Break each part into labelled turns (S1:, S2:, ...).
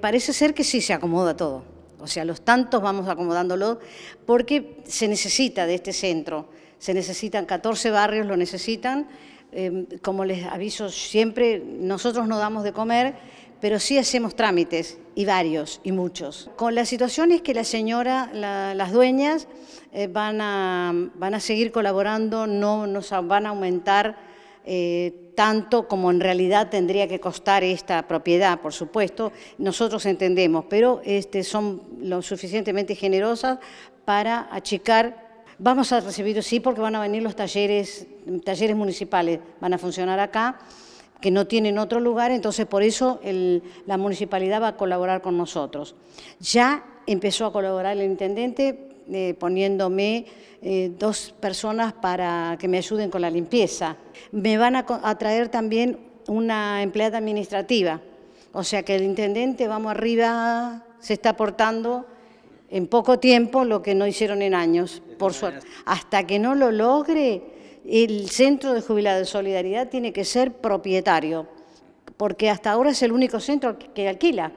S1: Parece ser que sí se acomoda todo, o sea, los tantos vamos acomodándolo porque se necesita de este centro, se necesitan 14 barrios, lo necesitan, em, como les aviso siempre, nosotros no damos de comer, pero sí hacemos trámites, y varios, y muchos. Con la situación es que la señora, las dueñas, eh, van, a, van a seguir colaborando, no nos van a aumentar eh, tanto como en realidad tendría que costar esta propiedad, por supuesto, nosotros entendemos, pero este, son lo suficientemente generosas para achicar. Vamos a recibir, sí, porque van a venir los talleres, talleres municipales, van a funcionar acá que no tienen otro lugar, entonces por eso la municipalidad va a colaborar con nosotros. Ya empezó a colaborar el intendente eh, poniéndome eh, dos personas para que me ayuden con la limpieza. Me van a, traer también una empleada administrativa, o sea que el intendente, vamos arriba, se está aportando en poco tiempo lo que no hicieron en años, por suerte. Hasta que no lo logre, el Centro de Jubilados de Solidaridad tiene que ser propietario, porque hasta ahora es el único centro que alquila.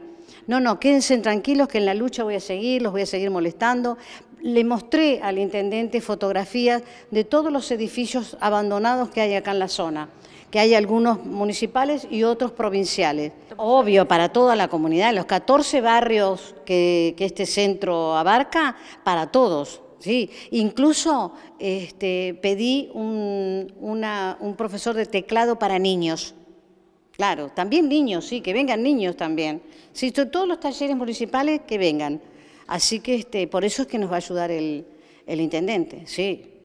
S1: No, no, quédense tranquilos que en la lucha voy a seguir, los voy a seguir molestando, le mostré al intendente fotografías de todos los edificios abandonados que hay acá en la zona, que hay algunos municipales y otros provinciales. Obvio, para toda la comunidad, los 14 barrios que, este centro abarca, para todos. Sí, incluso este, pedí un, un profesor de teclado para niños. Claro, también niños, sí, que vengan niños también. Sí, todos los talleres municipales que vengan. Así que este, por eso es que nos va a ayudar el, el intendente, sí.